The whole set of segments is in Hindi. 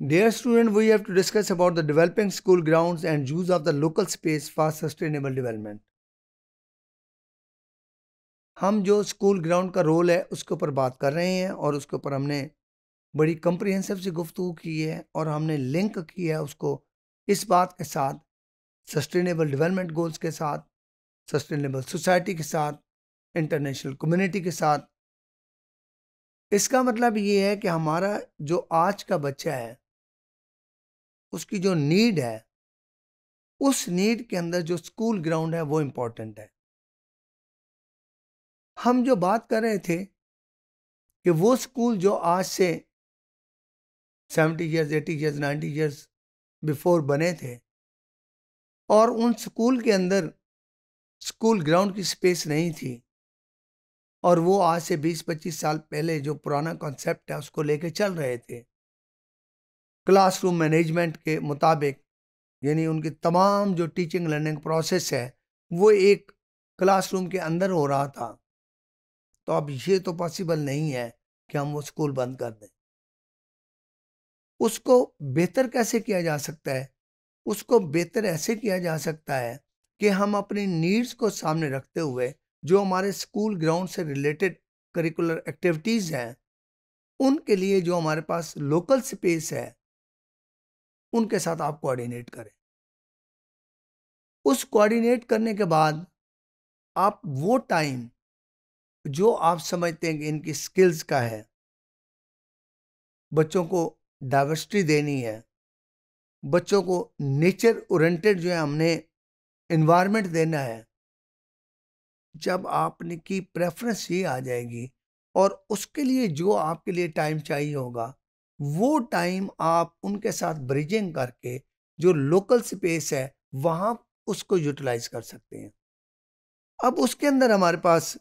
Dear student, we have to discuss about the developing school grounds and use of the local space for sustainable development. हम जो स्कूल ग्राउंड का रोल है उसके ऊपर बात कर रहे हैं और उसके ऊपर हमने बड़ी कंप्रिहेंसिव सी गुफ्तु की है और हमने लिंक किया है उसको इस बात के साथ सस्टेनेबल डेवलपमेंट गोल्स के साथ सस्टेनेबल सोसाइटी के साथ इंटरनेशनल कम्युनिटी के साथ इसका मतलब ये है कि हमारा जो आज का बच्चा है उसकी जो नीड है उस नीड के अंदर जो स्कूल ग्राउंड है वो इम्पोर्टेंट है हम जो बात कर रहे थे कि वो स्कूल जो आज से seventy years eighty years ninety years before बने थे और उन स्कूल के अंदर स्कूल ग्राउंड की स्पेस नहीं थी और वो आज से 20-25 साल पहले जो पुराना कॉन्सेप्ट है उसको लेके चल रहे थे क्लासरूम मैनेजमेंट के मुताबिक यानी उनकी तमाम जो टीचिंग लर्निंग प्रोसेस है वो एक क्लासरूम के अंदर हो रहा था तो अब ये तो पॉसिबल नहीं है कि हम वो स्कूल बंद कर दें उसको बेहतर कैसे किया जा सकता है उसको बेहतर ऐसे किया जा सकता है कि हम अपनी नीड्स को सामने रखते हुए जो हमारे स्कूल ग्राउंड से रिलेटेड करिकुलर एक्टिविटीज़ हैं उनके लिए जो हमारे पास लोकल स्पेस है उनके साथ आप कोऑर्डिनेट करें उस कोऑर्डिनेट करने के बाद आप वो टाइम जो आप समझते हैं कि इनकी स्किल्स का है बच्चों को डाइवर्सिटी देनी है बच्चों को नेचर ओरिएंटेड जो है हमने इन्वायरमेंट देना है जब आपने की प्रेफरेंस ये आ जाएगी और उसके लिए जो आपके लिए टाइम चाहिए होगा वो टाइम आप उनके साथ ब्रिजिंग करके जो लोकल स्पेस है वहाँ उसको यूटिलाइज कर सकते हैं अब उसके अंदर हमारे पास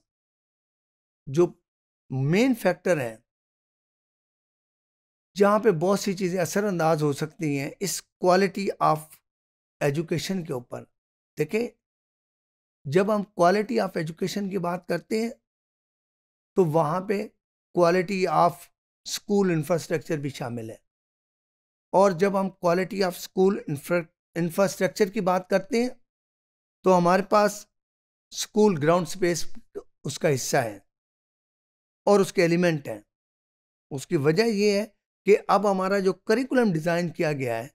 जो मेन फैक्टर है जहाँ पे बहुत सी चीज़ें असरअंदाज हो सकती हैं इस क्वालिटी ऑफ एजुकेशन के ऊपर देखें जब हम क्वालिटी ऑफ एजुकेशन की बात करते हैं तो वहाँ पे क्वालिटी ऑफ स्कूल इंफ्रास्ट्रक्चर भी शामिल है और जब हम क्वालिटी ऑफ स्कूल इंफ्रास्ट्रक्चर की बात करते हैं तो हमारे पास स्कूल ग्राउंड स्पेस उसका हिस्सा है और उसके एलिमेंट हैं उसकी वजह यह है कि अब हमारा जो करिकुलम डिज़ाइन किया गया है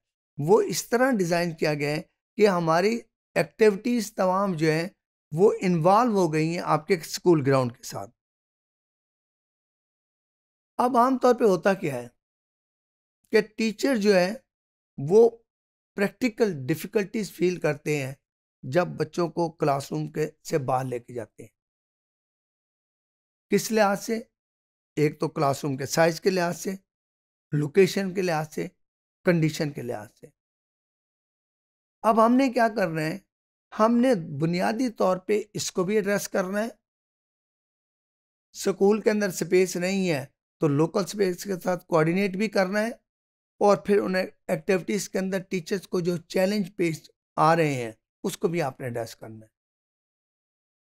वो इस तरह डिज़ाइन किया गया है कि हमारी एक्टिविटीज़ तमाम जो हैं वो इन्वॉल्व हो गई हैं आपके स्कूल ग्राउंड के साथ अब आमतौर पे होता क्या है कि टीचर जो है वो प्रैक्टिकल डिफ़िकल्टीज फील करते हैं जब बच्चों को क्लासरूम के से बाहर लेके जाते हैं किस लिहाज से एक तो क्लासरूम के साइज के लिहाज से लोकेशन के लिहाज से कंडीशन के लिहाज से अब हमने क्या करना है हमने बुनियादी तौर पे इसको भी एड्रेस करना है स्कूल के अंदर स्पेस नहीं है तो लोकल स्पेस के साथ कोऑर्डिनेट भी करना है और फिर उन्हें एक्टिविटीज़ के अंदर टीचर्स को जो चैलेंज पेश आ रहे हैं उसको भी आपने एड्रेस करना है